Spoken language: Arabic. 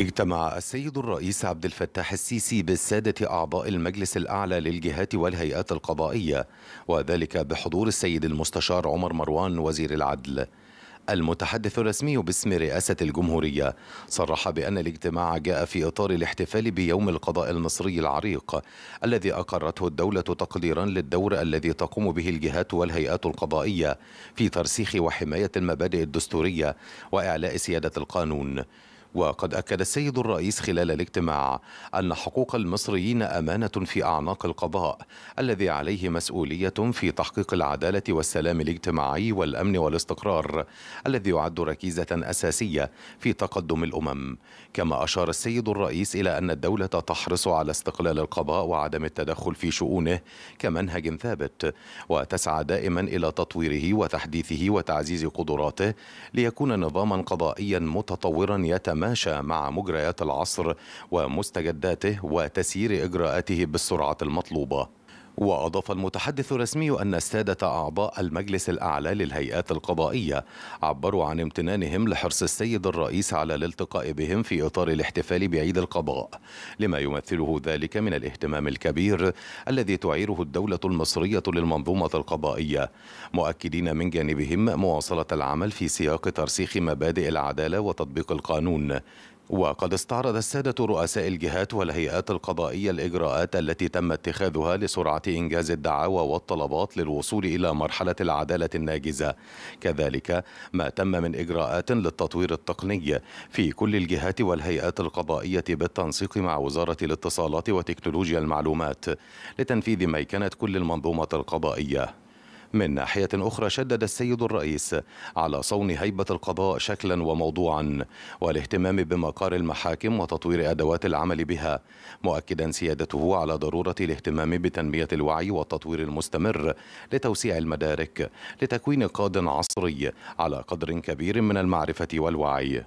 اجتمع السيد الرئيس عبد الفتاح السيسي بالسادة أعضاء المجلس الأعلى للجهات والهيئات القضائية وذلك بحضور السيد المستشار عمر مروان وزير العدل المتحدث الرسمي باسم رئاسة الجمهورية صرح بأن الاجتماع جاء في إطار الاحتفال بيوم القضاء المصري العريق الذي أقرته الدولة تقديرا للدور الذي تقوم به الجهات والهيئات القضائية في ترسيخ وحماية المبادئ الدستورية وإعلاء سيادة القانون وقد أكد السيد الرئيس خلال الاجتماع أن حقوق المصريين أمانة في أعناق القضاء الذي عليه مسؤولية في تحقيق العدالة والسلام الاجتماعي والأمن والاستقرار الذي يعد ركيزة أساسية في تقدم الأمم كما أشار السيد الرئيس إلى أن الدولة تحرص على استقلال القضاء وعدم التدخل في شؤونه كمنهج ثابت وتسعى دائما إلى تطويره وتحديثه وتعزيز قدراته ليكون نظاما قضائيا متطورا يتم يتماشى مع مجريات العصر ومستجداته وتسيير إجراءاته بالسرعة المطلوبة وأضاف المتحدث الرسمي أن السادة أعضاء المجلس الأعلى للهيئات القضائية عبروا عن امتنانهم لحرص السيد الرئيس على الالتقاء بهم في إطار الاحتفال بعيد القضاء لما يمثله ذلك من الاهتمام الكبير الذي تعيره الدولة المصرية للمنظومة القضائية مؤكدين من جانبهم مواصلة العمل في سياق ترسيخ مبادئ العدالة وتطبيق القانون وقد استعرض السادة رؤساء الجهات والهيئات القضائية الإجراءات التي تم اتخاذها لسرعة إنجاز الدعاوى والطلبات للوصول إلى مرحلة العدالة الناجزة كذلك ما تم من إجراءات للتطوير التقني في كل الجهات والهيئات القضائية بالتنسيق مع وزارة الاتصالات وتكنولوجيا المعلومات لتنفيذ ميكنة كل المنظومة القضائية من ناحية أخرى شدد السيد الرئيس على صون هيبة القضاء شكلا وموضوعا والاهتمام بمقار المحاكم وتطوير أدوات العمل بها مؤكدا سيادته على ضرورة الاهتمام بتنمية الوعي والتطوير المستمر لتوسيع المدارك لتكوين قاد عصري على قدر كبير من المعرفة والوعي